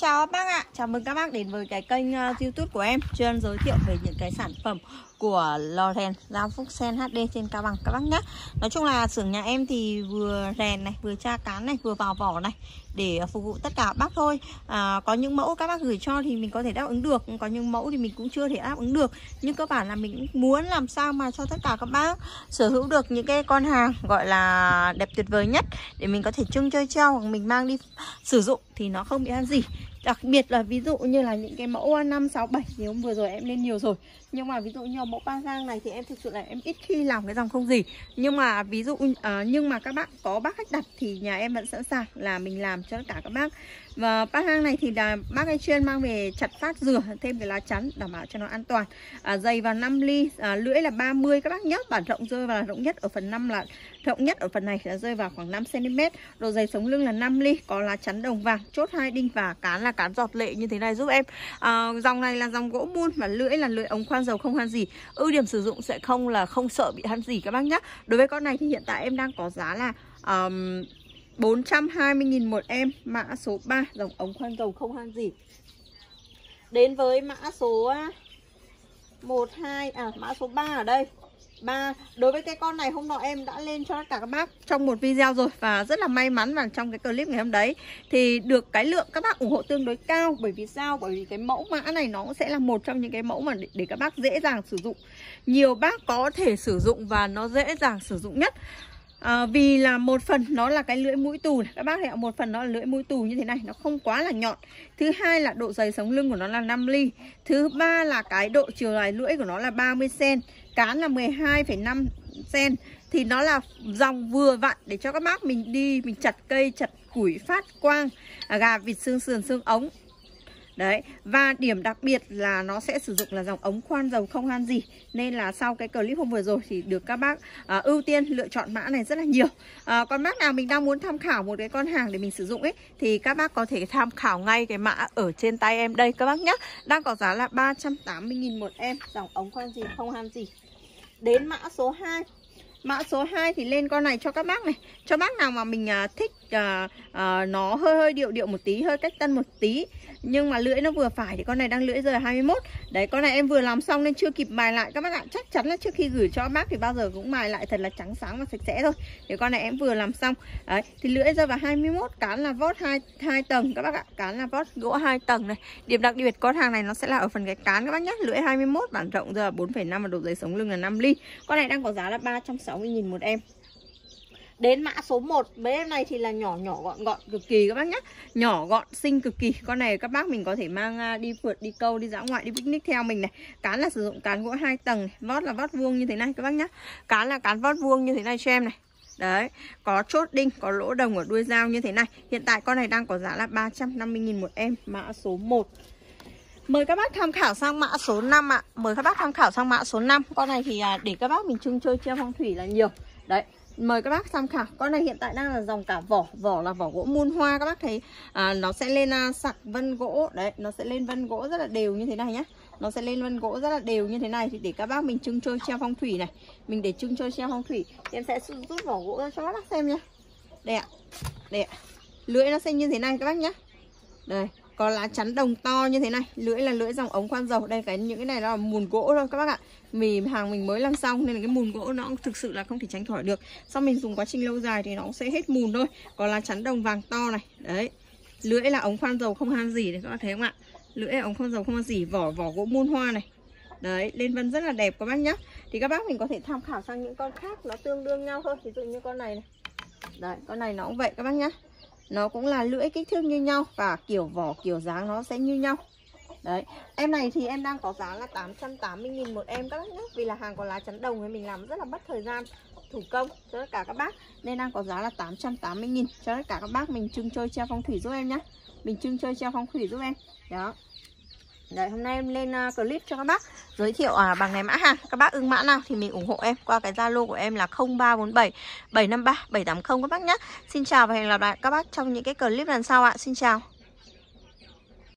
Chào các bác ạ, chào mừng các bác đến với cái kênh uh, youtube của em chuyên giới thiệu về những cái sản phẩm của lò rèn Giao Phúc Sen HD trên Cao Bằng các bác nhé Nói chung là xưởng nhà em thì vừa rèn này, vừa tra cán này, vừa vào vỏ này để à, phục vụ tất cả bác thôi à, có những mẫu các bác gửi cho thì mình có thể đáp ứng được có những mẫu thì mình cũng chưa thể đáp ứng được nhưng cơ bản là mình muốn làm sao mà cho tất cả các bác sở hữu được những cái con hàng gọi là đẹp tuyệt vời nhất để mình có thể trưng chơi treo hoặc mình mang đi sử dụng thì nó không bị ăn gì đặc biệt là ví dụ như là những cái mẫu 5, 6, 7 thì hôm vừa rồi em lên nhiều rồi nhưng mà ví dụ như mẫu ba giang này thì em thực sự là em ít khi làm cái dòng không gì nhưng mà ví dụ uh, nhưng mà các bạn có bác khách đặt thì nhà em vẫn sẵn sàng là mình làm cho tất cả các bác và bác hang này thì là bác anh chuyên mang về chặt phát rửa thêm cái lá chắn đảm bảo cho nó an toàn à, dày vào 5 ly à, lưỡi là 30 các bác nhé bản rộng rơi vào rộng nhất ở phần 5 là rộng nhất ở phần này là rơi vào khoảng 5 cm độ dày sống lưng là 5 ly có lá chắn đồng vàng chốt hai đinh và cán là cán giọt lệ như thế này giúp em à, dòng này là dòng gỗ mun và lưỡi là lưỡi ống khoan dầu không han gì ưu điểm sử dụng sẽ không là không sợ bị han gì các bác nhé đối với con này thì hiện tại em đang có giá là um, 420.000 một em Mã số 3 dòng ống khoan dầu không han gì Đến với mã số 1, 2 À mã số 3 ở đây 3 Đối với cái con này hôm nọ em đã lên cho tất cả các bác Trong một video rồi Và rất là may mắn rằng trong cái clip ngày hôm đấy Thì được cái lượng các bác ủng hộ tương đối cao Bởi vì sao? Bởi vì cái mẫu mã này Nó sẽ là một trong những cái mẫu mà để, để các bác dễ dàng sử dụng Nhiều bác có thể sử dụng Và nó dễ dàng sử dụng nhất à, vì là một phần nó là cái lưỡi mũi tù này. các bác ạ một phần nó là lưỡi mũi tù như thế này nó không quá là nhọn thứ hai là độ dày sống lưng của nó là 5 ly thứ ba là cái độ chiều dài lưỡi của nó là 30 cm cán là 12,5 cm thì nó là dòng vừa vặn để cho các bác mình đi mình chặt cây chặt củi phát quang à, gà vịt xương sườn xương ống Đấy, và điểm đặc biệt là nó sẽ sử dụng là dòng ống khoan dầu không han gì Nên là sau cái clip hôm vừa rồi thì được các bác à, ưu tiên lựa chọn mã này rất là nhiều à, Còn bác nào mình đang muốn tham khảo một cái con hàng để mình sử dụng ấy Thì các bác có thể tham khảo ngay cái mã ở trên tay em đây các bác nhé Đang có giá là 380.000 một em, dòng ống khoan gì không han gì Đến mã số 2 Mã số 2 thì lên con này cho các bác này Cho bác nào mà mình à, thích à, à, nó hơi hơi điệu điệu một tí Hơi cách tân một tí Nhưng mà lưỡi nó vừa phải thì con này đang lưỡi giờ 21 Đấy con này em vừa làm xong nên chưa kịp mài lại các bác ạ Chắc chắn là trước khi gửi cho bác thì bao giờ cũng mài lại thật là trắng sáng và sạch sẽ thôi Thì con này em vừa làm xong Đấy thì lưỡi giờ vào 21 Cán là vót 2, 2 tầng các bác ạ Cán là vót gỗ 2 tầng này Điểm đặc biệt con hàng này nó sẽ là ở phần cái cán các bác nhé Lưỡi 21 bản rộng giờ 4,5 và độ dày sống lưng là 5 ly Con này đang có giá là 360 60.000 một em Đến mã số 1 Mấy em này thì là nhỏ nhỏ gọn gọn cực kỳ các bác nhá, Nhỏ gọn xinh cực kỳ Con này các bác mình có thể mang à, đi phượt, đi câu, đi dã ngoại, đi picnic theo mình này Cán là sử dụng cán gỗ hai tầng Vót là vót vuông như thế này các bác nhá. Cán là cán vót vuông như thế này cho em này Đấy, có chốt đinh, có lỗ đồng ở đuôi dao như thế này Hiện tại con này đang có giá là 350.000 một em Mã số 1 Mời các bác tham khảo sang mã số 5 ạ. À. Mời các bác tham khảo sang mã số 5. Con này thì à, để các bác mình trưng chơi treo phong thủy là nhiều. Đấy, mời các bác tham khảo. Con này hiện tại đang là dòng cả vỏ, vỏ là vỏ gỗ muôn hoa các bác thấy à, nó sẽ lên à, sặc vân gỗ. Đấy, nó sẽ lên vân gỗ rất là đều như thế này nhá. Nó sẽ lên vân gỗ rất là đều như thế này thì để các bác mình trưng chơi treo phong thủy này. Mình để trưng chơi treo phong thủy em sẽ rút vỏ gỗ ra cho các bác xem nhá. Đây ạ. Đây ạ. Lưỡi nó sẽ như thế này các bác nhá. Đây, có lá chắn đồng to như thế này lưỡi là lưỡi dòng ống khoan dầu đây cái những cái này nó là mùn gỗ thôi các bác ạ vì hàng mình mới làm xong nên là cái mùn gỗ nó cũng thực sự là không thể tránh khỏi được sau mình dùng quá trình lâu dài thì nó cũng sẽ hết mùn thôi có lá chắn đồng vàng to này đấy lưỡi là ống khoan dầu không han gì đấy các bác thấy không ạ lưỡi là ống khoan dầu không han gì vỏ vỏ gỗ muôn hoa này Đấy, lên vân rất là đẹp các bác nhá Thì các bác mình có thể tham khảo sang những con khác Nó tương đương nhau thôi Ví dụ như con này này Đấy, con này nó cũng vậy các bác nhá nó cũng là lưỡi kích thước như nhau và kiểu vỏ kiểu dáng nó sẽ như nhau đấy em này thì em đang có giá là 880.000 một em các bác nhé vì là hàng có lá chắn đồng thì mình làm rất là mất thời gian thủ công cho tất cả các bác nên đang có giá là 880.000 cho tất cả các bác mình trưng chơi treo phong thủy giúp em nhé mình trưng chơi treo phong thủy giúp em đó Đấy, hôm nay em lên uh, clip cho các bác giới thiệu à, bằng này mã hàng. Các bác ưng mã nào thì mình ủng hộ em qua cái Zalo của em là 0347 753 780 các bác nhé. Xin chào và hẹn gặp lại các bác trong những cái clip lần sau ạ. Xin chào.